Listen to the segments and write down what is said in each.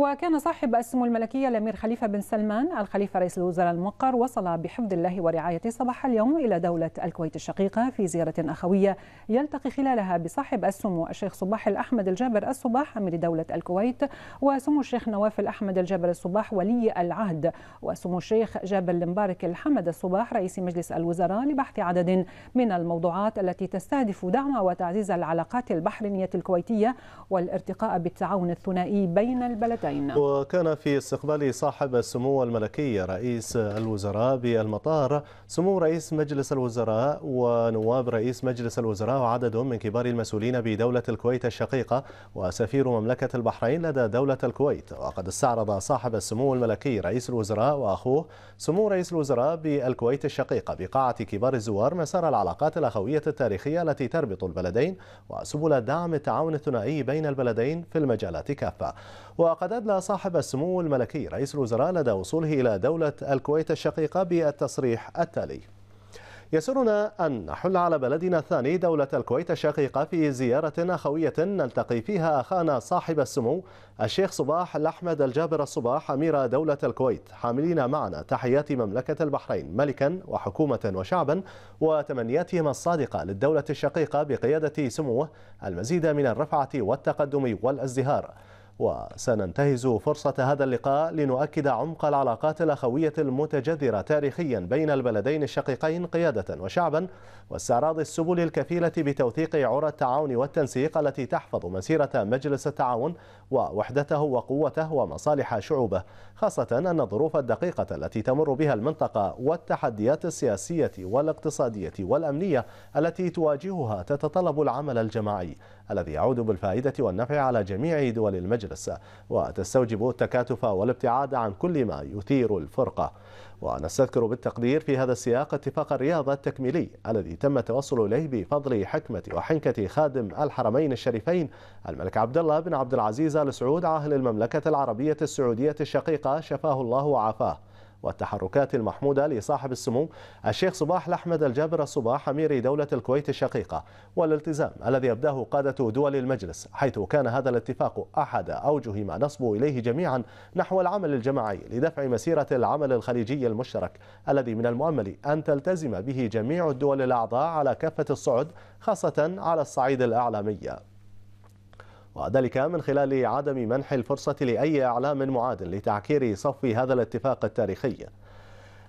وكان صاحب السمو الملكية الأمير خليفة بن سلمان الخليفة رئيس الوزراء الموقر وصل بحفظ الله ورعايته صباح اليوم إلى دولة الكويت الشقيقة في زيارة أخوية يلتقي خلالها بصاحب السمو الشيخ صباح الأحمد الجابر الصباح أمير دولة الكويت وسمو الشيخ نواف الأحمد الجابر الصباح ولي العهد وسمو الشيخ جابر المبارك الحمد الصباح رئيس مجلس الوزراء لبحث عدد من الموضوعات التي تستهدف دعم وتعزيز العلاقات البحرينية الكويتية والارتقاء بالتعاون الثنائي بين البلدان الحسين وكان في استقبال صاحب السمو الملكي رئيس الوزراء بالمطار سمو رئيس مجلس الوزراء ونواب رئيس مجلس الوزراء وعدد من كبار المسؤولين بدولة الكويت الشقيقة وسفير مملكة البحرين لدى دولة الكويت وقد استعرض صاحب السمو الملكي رئيس الوزراء وأخوه سمو رئيس الوزراء بالكويت الشقيقة بقاعة كبار الزوار مسار العلاقات الأخوية التاريخية التي تربط البلدين وسبل دعم التعاون الثنائي بين البلدين في المجالات كافة وقد استدل صاحب السمو الملكي رئيس الوزراء لدى وصوله إلى دولة الكويت الشقيقة بالتصريح التالي يسرنا أن نحل على بلدنا الثاني دولة الكويت الشقيقة في زيارة أخوية نلتقي فيها أخانا صاحب السمو الشيخ صباح الأحمد الجابر الصباح أمير دولة الكويت حاملين معنا تحيات مملكة البحرين ملكا وحكومة وشعبا وتمنياتهم الصادقة للدولة الشقيقة بقيادة سموه المزيد من الرفعة والتقدم والازدهار وسننتهز فرصة هذا اللقاء لنؤكد عمق العلاقات الأخوية المتجذرة تاريخيا بين البلدين الشقيقين قيادة وشعبا واستعراض السبل الكفيلة بتوثيق عرى التعاون والتنسيق التي تحفظ مسيرة مجلس التعاون ووحدته وقوته ومصالح شعوبه خاصة أن الظروف الدقيقة التي تمر بها المنطقة والتحديات السياسية والاقتصادية والأمنية التي تواجهها تتطلب العمل الجماعي الذي يعود بالفائدة والنفع على جميع دول المجلس المجلس وتستوجب التكاتف والابتعاد عن كل ما يثير الفرقة ونستذكر بالتقدير في هذا السياق اتفاق الرياض التكميلي الذي تم التوصل إليه بفضل حكمة وحنكة خادم الحرمين الشريفين الملك عبد الله بن عبد العزيز آل سعود عاهل المملكة العربية السعودية الشقيقة شفاه الله وعافاه والتحركات المحمودة لصاحب السمو الشيخ صباح الأحمد الجابر الصباح أمير دولة الكويت الشقيقة والالتزام الذي أبداه قادة دول المجلس حيث كان هذا الاتفاق أحد أوجه ما نصب إليه جميعا نحو العمل الجماعي لدفع مسيرة العمل الخليجي المشترك الذي من المؤمل أن تلتزم به جميع الدول الأعضاء على كافة الصعد خاصة على الصعيد الأعلامي وذلك من خلال عدم منح الفرصة لأي إعلام معاد لتعكير صف هذا الاتفاق التاريخي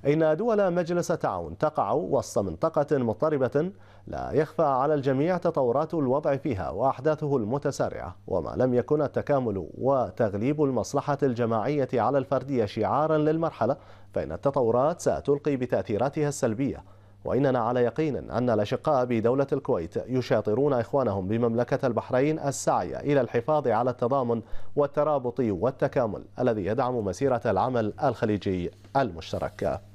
إن دول مجلس تعاون تقع وسط منطقة مضطربة لا يخفى على الجميع تطورات الوضع فيها وأحداثه المتسارعة وما لم يكن التكامل وتغليب المصلحة الجماعية على الفردية شعارا للمرحلة فإن التطورات ستلقي بتأثيراتها السلبية وإننا على يقين أن الأشقاء بدولة الكويت يشاطرون إخوانهم بمملكة البحرين السعي إلى الحفاظ على التضامن والترابط والتكامل الذي يدعم مسيرة العمل الخليجي المشترك